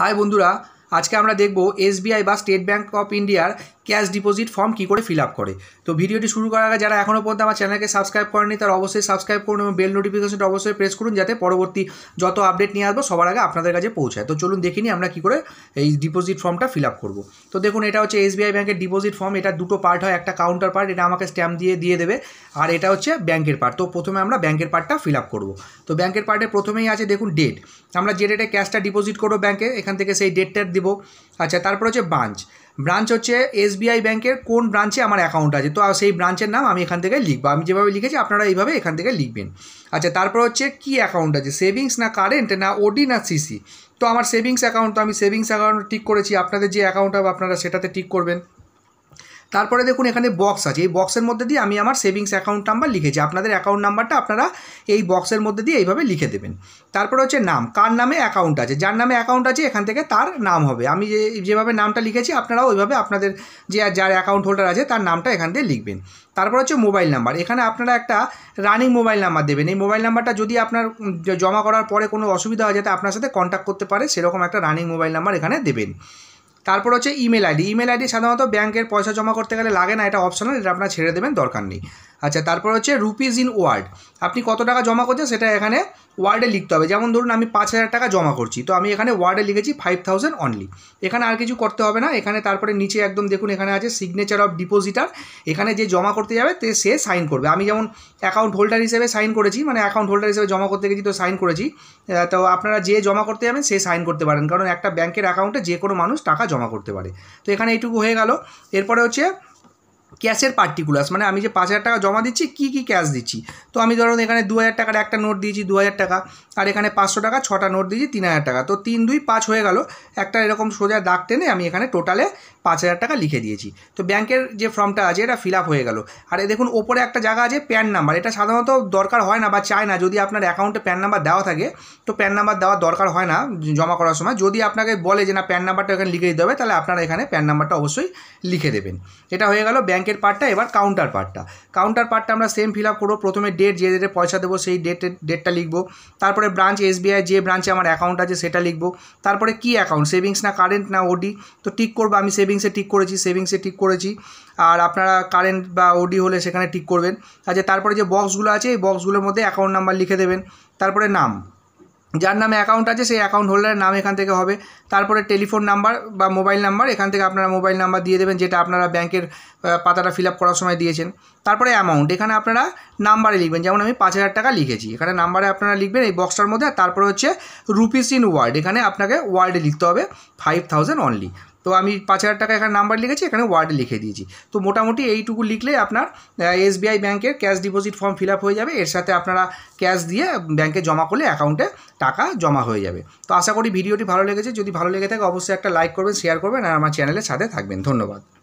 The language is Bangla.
হাই বন্ধুরা আজকে আমরা দেখব এসবিআই বা স্টেট ব্যাঙ্ক অফ ইন্ডিয়ার ক্যাশ ডিপোজিট ফর্ম কী করে ফিল আপ করে তো ভিডিওটি শুরু করার আগে যারা এখনও পর্যন্ত আমার চ্যানেলকে সাবস্ক্রাইব করেনি তারা অবশ্যই সাবস্ক্রাইব করুন এবং বেল নোটিফিকেশনটা অবশ্যই প্রেস করুন যাতে পরবর্তী যত আপডেট নিয়ে আসবো সবার আগে আপনাদের কাছে পৌঁছায় তো চলুন দেখে নিই আমরা কী করে এই ডিপোজিট ফর্মটা ফিল আপ করবো তো দেখুন এটা হচ্ছে এসবিআই ব্যাংকের ডিপোজিট ফর্ম এটা দুটো পার্ট হয় একটা কাউন্টার পার্ট এটা আমাকে স্ট্যাম্প দিয়ে দিয়ে দেবে আর এটা হচ্ছে ব্যাঙ্কের পার্ট তো প্রথমে আমরা ব্যাংকের পার্টটা ফিল আপ করবো তো ব্যাঙ্কের পার্টে প্রথমেই আছে দেখুন ডেট আমরা যে ডেটে ক্যাশটা ডিপোজিট করবো ব্যাঙ্কে এখান থেকে সেই ডেটটা দেবো আচ্ছা তারপর হচ্ছে ব্রাঞ্চ ব্রাঞ্চ হচ্ছে এস এসবিআই ব্যাংকের কোন ব্রাঞ্চে আমার অ্যাকাউন্ট আছে তো সেই ব্রাঞ্চের নাম আমি এখান থেকে লিখবো আমি যেভাবে লিখেছি আপনারা এইভাবে এখান থেকে লিখবেন আচ্ছা তারপর হচ্ছে কি অ্যাকাউন্ট আছে সেভিংস না কারেন্ট না ওডি না সিসি তো আমার সেভিংস অ্যাকাউন্ট তো আমি সেভিংস অ্যাকাউন্ট ঠিক করেছি আপনাদের যে অ্যাকাউন্ট হবে আপনারা সেটাতে ঠিক করবেন তারপরে দেখুন এখানে বক্স আছে এই বক্সের মধ্যে দিয়ে আমি আমার সেভিংস অ্যাকাউন্ট নাম্বার লিখেছি আপনাদের অ্যাকাউন্ট নাম্বারটা আপনারা এই বক্সের মধ্যে দিয়ে এইভাবে লিখে দেবেন তারপরে হচ্ছে নাম কার নামে অ্যাকাউন্ট আছে যার নামে অ্যাকাউন্ট আছে এখান থেকে তার নাম হবে আমি যে যেভাবে নামটা লিখেছি আপনারা ওইভাবে আপনাদের যে যার অ্যাকাউন্ট হোল্ডার আছে তার নামটা এখান থেকে লিখবেন তারপর হচ্ছে মোবাইল নাম্বার এখানে আপনারা একটা রানিং মোবাইল নাম্বার দেবেন এই মোবাইল নাম্বারটা যদি আপনার জমা করার পরে কোনো অসুবিধা হয় যাতে আপনার সাথে কন্ট্যাক্ট করতে পারে সেরকম একটা রানিং মোবাইল নাম্বার এখানে দেবেন তারপর হচ্ছে ইমেল আইডি ইমেল আইডি সাধারণত ব্যাংকের পয়সা জমা করতে গেলে লাগে না এটা অপশনাল এটা আপনারা ছেড়ে দেবেন দরকার নেই আচ্ছা তারপর হচ্ছে রুপিজ ইন ওয়ার্ড আপনি কত টাকা জমা করছেন সেটা এখানে ওয়ার্ডে লিখতে হবে যেমন ধরুন আমি পাঁচ হাজার টাকা জমা করছি তো আমি এখানে ওয়ার্ডে লিখেছি ফাইভ থাউজেন্ড অনলি এখানে আর কিছু করতে হবে না এখানে তারপরে নিচে একদম দেখুন এখানে আছে সিগনেচার অফ ডিপোজিটার এখানে যে জমা করতে যাবে তে সে সাইন করবে আমি যেমন অ্যাকাউন্ট হোল্ডার হিসেবে সাইন করেছি মানে অ্যাকাউন্ট হোল্ডার হিসেবে জমা করতে গেছি তো সাইন করেছি তো আপনারা যে জমা করতে যাবেন সে সাইন করতে পারেন কারণ একটা ব্যাংকের অ্যাকাউন্টে যে কোনো মানুষ টাকা জমা করতে পারে তো এখানে এইটুকু হয়ে গেল এরপরে হচ্ছে ক্যাশের পার্টিকুলার্স মানে আমি যে পাঁচ হাজার টাকা জমা দিচ্ছি কী কী ক্যাশ দিচ্ছি তো আমি ধরুন এখানে দু হাজার টাকার একটা নোট দিয়েছি দু হাজার টাকা আর এখানে পাঁচশো টাকা ছটা নোট দিয়েছি তিন হাজার টাকা তো তিন দুই পাঁচ হয়ে গেল একটা এরকম সোজা দাগ টেনে আমি এখানে টোটালে পাঁচ হাজার টাকা লিখে দিয়েছি তো ব্যাংকের যে ফর্মটা আছে এটা ফিল আপ হয়ে গেল আর দেখুন ওপরে একটা জায়গা আছে প্যান নাম্বার এটা সাধারণত দরকার হয় না বা চায় না যদি আপনার অ্যাকাউন্টে প্যান নাম্বার দেওয়া থাকে তো প্যান নাম্বার দেওয়ার দরকার হয় না জমা করার সময় যদি আপনাকে বলে যে না প্যান নাম্বারটা এখানে লিখে দিতে হবে তাহলে আপনারা এখানে প্যান নাম্বারটা অবশ্যই লিখে দেবেন এটা হয়ে গেল ব্যাংক ব্যাংকের পার্টটা এবার কাউন্টার পার্টটা কাউন্টার পার্টটা আমরা সেম ফিল আপ করবো প্রথমে ডেট যে ডেটে পয়সা দেবো সেই ডেটের ডেটটা লিখবো তারপরে ব্রাঞ্চ এসবিআই যে ব্রাঞ্চে আমার অ্যাকাউন্ট আছে সেটা লিখবো তারপরে কি অ্যাকাউন্ট সেভিংস না কারেন্ট না ওডি তো টিক করবো আমি সেভিংসে টিক করেছি সেভিংসে টিক করেছি আর আপনারা কারেন্ট বা ওডি হলে সেখানে টিক করবেন আচ্ছা তারপরে যে বক্সগুলো আছে এই বক্সগুলোর মধ্যে অ্যাকাউন্ট নাম্বার লিখে দেবেন তারপরে নাম যার নামে অ্যাকাউন্ট আছে সেই অ্যাকাউন্ট হোল্ডারের নাম এখান থেকে হবে তারপরে টেলিফোন নাম্বার বা মোবাইল নাম্বার এখান থেকে আপনারা মোবাইল নাম্বার দিয়ে দেবেন যেটা আপনারা ব্যাংকের পাতাটা ফিল আপ করার সময় দিয়েছেন তারপরে অ্যামাউন্ট এখানে আপনারা নাম্বারে লিখবেন যেমন আমি পাঁচ হাজার টাকা লিখেছি এখানে নাম্বারে আপনারা লিখবেন এই বক্সটার মধ্যে আর তারপরে হচ্ছে রুপিস ইন ওয়ার্ড এখানে আপনাকে ওয়ার্ডে লিখতে হবে ফাইভ অনলি তো আমি পাঁচ হাজার টাকা এখানে নাম্বার লিখেছি এখানে ওয়ার্ড লিখে দিয়েছি তো মোটামুটি এইটুকু লিখলে আপনার এসবিআই ব্যাংকের ক্যাশ ডিপোজিট ফর্ম ফিল হয়ে যাবে এর সাথে আপনারা ক্যাশ দিয়ে ব্যাংকে জমা করলে অ্যাকাউন্টে টাকা জমা হয়ে যাবে তো আশা করি ভিডিওটি ভালো লেগেছে যদি ভালো লেগে থাকে অবশ্যই একটা লাইক করবেন শেয়ার করবেন আর আমার চ্যানেলের সাথে থাকবেন ধন্যবাদ